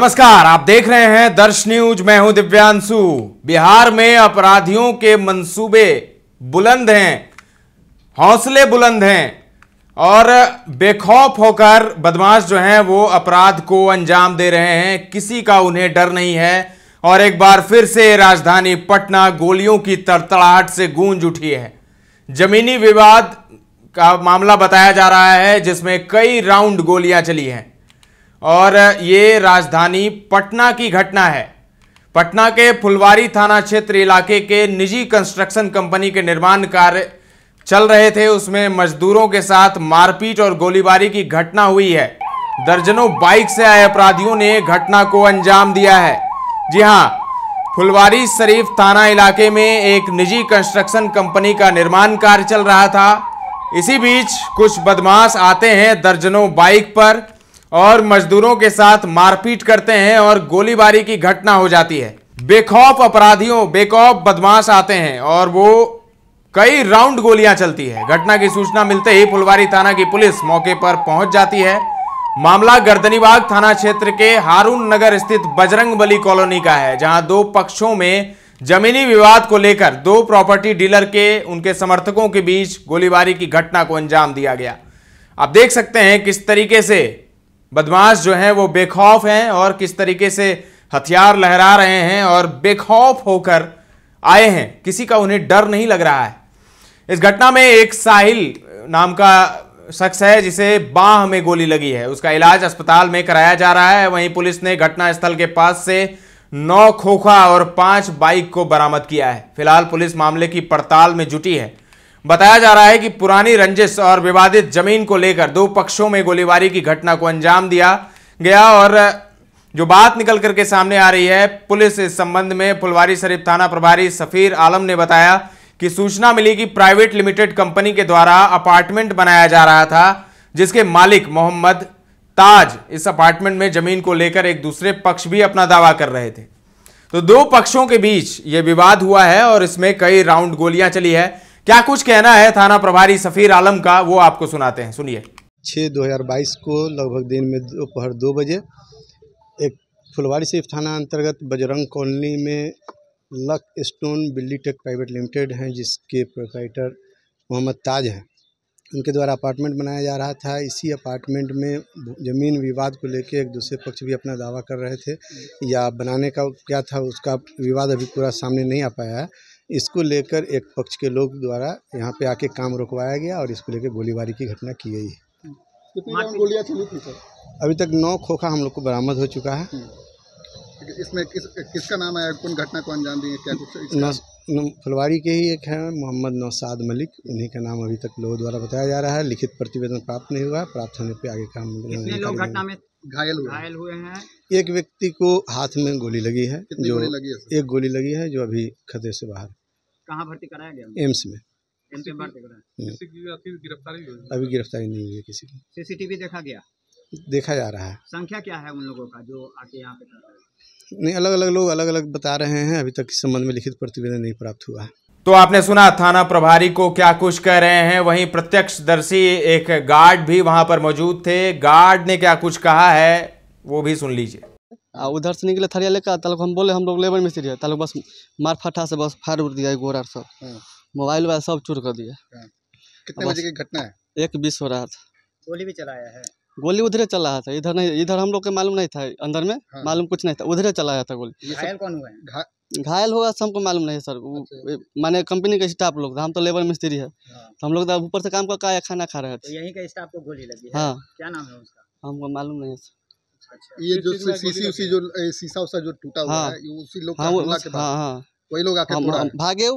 नमस्कार आप देख रहे हैं दर्श न्यूज मैं हूं दिव्यांशु बिहार में अपराधियों के मंसूबे बुलंद हैं हौसले बुलंद हैं और बेखौफ होकर बदमाश जो हैं वो अपराध को अंजाम दे रहे हैं किसी का उन्हें डर नहीं है और एक बार फिर से राजधानी पटना गोलियों की तड़तड़ाहट से गूंज उठी है जमीनी विवाद का मामला बताया जा रहा है जिसमें कई राउंड गोलियां चली हैं और ये राजधानी पटना की घटना है पटना के फुलवारी थाना क्षेत्र इलाके के निजी कंस्ट्रक्शन कंपनी के निर्माण कार्य चल रहे थे उसमें मजदूरों के साथ मारपीट और गोलीबारी की घटना हुई है दर्जनों बाइक से आए अपराधियों ने घटना को अंजाम दिया है जी हाँ फुलवारी शरीफ थाना इलाके में एक निजी कंस्ट्रक्शन कंपनी का निर्माण कार्य चल रहा था इसी बीच कुछ बदमाश आते हैं दर्जनों बाइक पर और मजदूरों के साथ मारपीट करते हैं और गोलीबारी की घटना हो जाती है बेखौफ अपराधियों बेखौफ बदमाश आते हैं और वो कई राउंड गोलियां चलती है घटना की सूचना मिलते ही फुलवारी थाना की पुलिस मौके पर पहुंच जाती है मामला गर्दनीबाग थाना क्षेत्र के हारून नगर स्थित बजरंग बली कॉलोनी का है जहां दो पक्षों में जमीनी विवाद को लेकर दो प्रॉपर्टी डीलर के उनके समर्थकों के बीच गोलीबारी की घटना को अंजाम दिया गया आप देख सकते हैं किस तरीके से बदमाश जो हैं वो बेखौफ हैं और किस तरीके से हथियार लहरा रहे हैं और बेखौफ होकर आए हैं किसी का उन्हें डर नहीं लग रहा है इस घटना में एक साहिल नाम का शख्स है जिसे बाह में गोली लगी है उसका इलाज अस्पताल में कराया जा रहा है वहीं पुलिस ने घटनास्थल के पास से नौ खोखा और पांच बाइक को बरामद किया है फिलहाल पुलिस मामले की पड़ताल में जुटी है बताया जा रहा है कि पुरानी रंजिश और विवादित जमीन को लेकर दो पक्षों में गोलीबारी की घटना को अंजाम दिया गया और जो बात निकल करके सामने आ रही है पुलिस इस संबंध में फुलवारी शरीफ थाना प्रभारी सफ़ीर आलम ने बताया कि सूचना मिली कि प्राइवेट लिमिटेड कंपनी के द्वारा अपार्टमेंट बनाया जा रहा था जिसके मालिक मोहम्मद ताज इस अपार्टमेंट में जमीन को लेकर एक दूसरे पक्ष भी अपना दावा कर रहे थे तो दो पक्षों के बीच ये विवाद हुआ है और इसमें कई राउंड गोलियां चली है क्या कुछ कहना है थाना प्रभारी सफीर आलम का वो आपको सुनाते हैं सुनिए छः दो हज़ार बाईस को लगभग दिन में दोपहर दो बजे एक फुलवारी शरीफ थाना अंतर्गत बजरंग कॉलोनी में लक स्टोन बिल्ली टेक प्राइवेट लिमिटेड हैं जिसके प्रोप्राइटर मोहम्मद ताज हैं उनके द्वारा अपार्टमेंट बनाया जा रहा था इसी अपार्टमेंट में ज़मीन विवाद को लेकर एक दूसरे पक्ष भी अपना दावा कर रहे थे या बनाने का क्या था उसका विवाद अभी पूरा सामने नहीं आ पाया है इसको लेकर एक पक्ष के लोग द्वारा यहाँ पे आके काम रुकवाया गया और इसको लेकर गोलीबारी की घटना की गई है अभी तक नौ खोखा हम लोग को बरामद हो चुका है हम्म। इसमें किस किसका नाम आया कौन घटना को अंजाम दी क्या कुछ फुलवारी के ही एक है मोहम्मद नौसाद मलिक उन्हीं का नाम अभी तक लोगों द्वारा बताया जा रहा है लिखित प्रतिवेदन प्राप्त नहीं हुआ प्राप्त होने पे आगे काम घटना में घायल घायल हुए हैं एक व्यक्ति को हाथ में गोली लगी है जो गोली लगी है एक गोली लगी है जो अभी खतरे से बाहर कहाँ भर्ती कराया गया एम्स में हम्म। गिरफ्तारी अभी गिरफ्तारी नहीं हुई है किसी की सीसीटीवी देखा गया देखा जा रहा है संख्या क्या है उन लोगों का जो आके यहाँ पे नहीं अलग अलग लोग अलग अलग बता रहे हैं अभी तक इस संबंध में लिखित प्रतिवेदन नहीं प्राप्त हुआ है तो आपने सुना थाना प्रभारी को क्या कुछ कह रहे हैं वहीं प्रत्यक्षदर्शी एक गार्ड भी वहां पर मौजूद थे गार्ड ने क्या कुछ कहा है वो भी सुन लीजिए उधर से निकले थरिया लेकर तालुक हम बोले हम लोग लेबर मिस्त्री है तालुक बस मार फटा से बस फाड़ उड़ दिया गोरा सब हाँ। मोबाइल वोबाइल सब चूर कर दिया हाँ। कितने बजे की घटना है एक बीस हो रहा था गोली भी चलाया है गोली उधर चला रहा था इधर नहीं इधर हम लोग के मालूम नहीं था अंदर में हाँ। मालूम कुछ नहीं था उधरे चलाया था गोली घायल कौन हुआ है घायल हुआ सब को मालूम नहीं सर अच्छा। माने कंपनी के स्टाफ लोग हम तो लेबर मिस्त्री है हाँ। तो हम लोग तो ऊपर से काम का खाना खा रहे थे तो यहीं का स्टाफ को गोली लगी हाँ क्या नाम है उसका हमको मालूम नहीं है अच्छा। ये जो सीसी उसी जो शीशा उसा जो टूटा हुआ हाँ। है उसी लोग हाँ, हमला के हाँ, हाँ। वही लोग आके तोड़ा भागे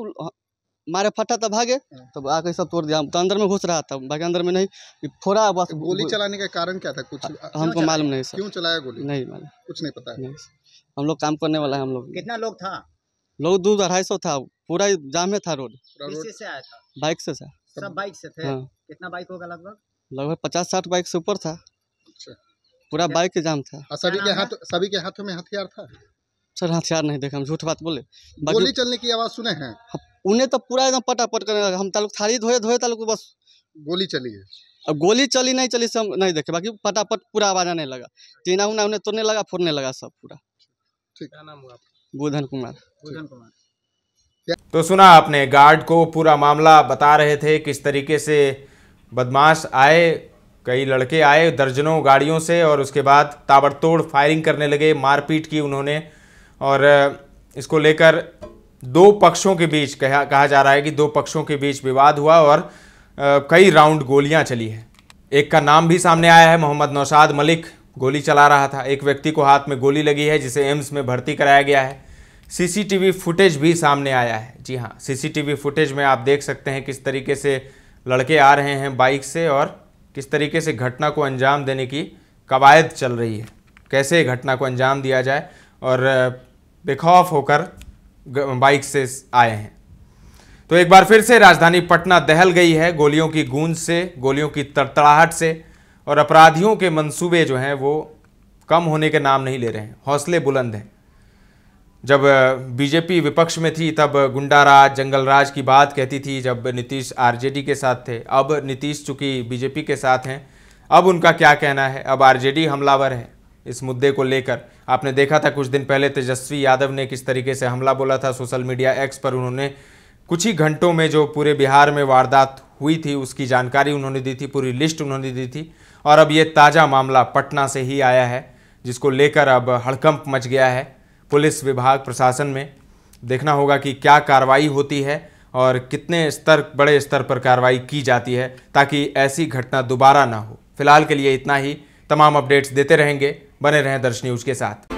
मारे फटा था भागे तो आके सब तोड़ दिया तो अंदर में घुस रहा था भागे अंदर में नहीं फोड़ा बस तो गोली चलाने का कारण क्या था कुछ हाँ, हमको मालूम नहीं सर क्यों चलाया गोली नहीं मालूम कुछ नहीं पता है हम लोग काम करने वाला है हम लोग कितना लोग था लोग दो अढ़ाई सौ था पूरा जाम में था रोड से आया था बाइक से सर सब बाइक से थे कितना बाइक होगा लगभग लगभग पचास साठ बाइक से ऊपर था अच्छा। पूरा बाइक जाम था सभी के हाथ सभी के हाथों में हथियार था सर हथियार नहीं देखा हम झूठ बात बोले गोली चलने की आवाज़ सुने हैं उन्हें तो पूरा एकदम पटापट करने लगा हम तालुक थाली धोए धोए तालुक बस गोली चली है अब गोली चली नहीं चली सब नहीं देखे बाकी पटापट पूरा आवाज आने लगा टीना उना उन्हें तोड़ने लगा फोड़ने लगा सब पूरा ठीक नाम हुआ बुधन कुमार बुधन कुमार तो सुना आपने गार्ड को पूरा मामला बता रहे थे किस तरीके से बदमाश आए कई लड़के आए दर्जनों गाड़ियों से और उसके बाद ताबड़तोड़ फायरिंग करने लगे मारपीट की उन्होंने और इसको लेकर दो पक्षों के बीच कहा कहा जा रहा है कि दो पक्षों के बीच विवाद हुआ और कई राउंड गोलियां चली है एक का नाम भी सामने आया है मोहम्मद नौशाद मलिक गोली चला रहा था एक व्यक्ति को हाथ में गोली लगी है जिसे एम्स में भर्ती कराया गया है सीसीटीवी फुटेज भी सामने आया है जी हाँ सीसीटीवी फुटेज में आप देख सकते हैं किस तरीके से लड़के आ रहे हैं बाइक से और किस तरीके से घटना को अंजाम देने की कवायद चल रही है कैसे घटना को अंजाम दिया जाए और बेखौफ होकर बाइक से आए हैं तो एक बार फिर से राजधानी पटना दहल गई है गोलियों की गूंज से गोलियों की तड़तड़ाहट से और अपराधियों के मंसूबे जो हैं वो कम होने के नाम नहीं ले रहे हैं हौसले बुलंद हैं जब बीजेपी विपक्ष में थी तब गुंडाराज जंगलराज की बात कहती थी जब नीतीश आरजेडी के साथ थे अब नीतीश चूंकि बीजेपी के साथ हैं अब उनका क्या कहना है अब आरजेडी हमलावर है इस मुद्दे को लेकर आपने देखा था कुछ दिन पहले तेजस्वी यादव ने किस तरीके से हमला बोला था सोशल मीडिया एक्स पर उन्होंने कुछ ही घंटों में जो पूरे बिहार में वारदात हुई थी उसकी जानकारी उन्होंने दी थी पूरी लिस्ट उन्होंने दी थी और अब ये ताज़ा मामला पटना से ही आया है जिसको लेकर अब हड़कंप मच गया है पुलिस विभाग प्रशासन में देखना होगा कि क्या कार्रवाई होती है और कितने स्तर बड़े स्तर पर कार्रवाई की जाती है ताकि ऐसी घटना दोबारा ना हो फिलहाल के लिए इतना ही तमाम अपडेट्स देते रहेंगे बने रहें दर्श न्यूज़ के साथ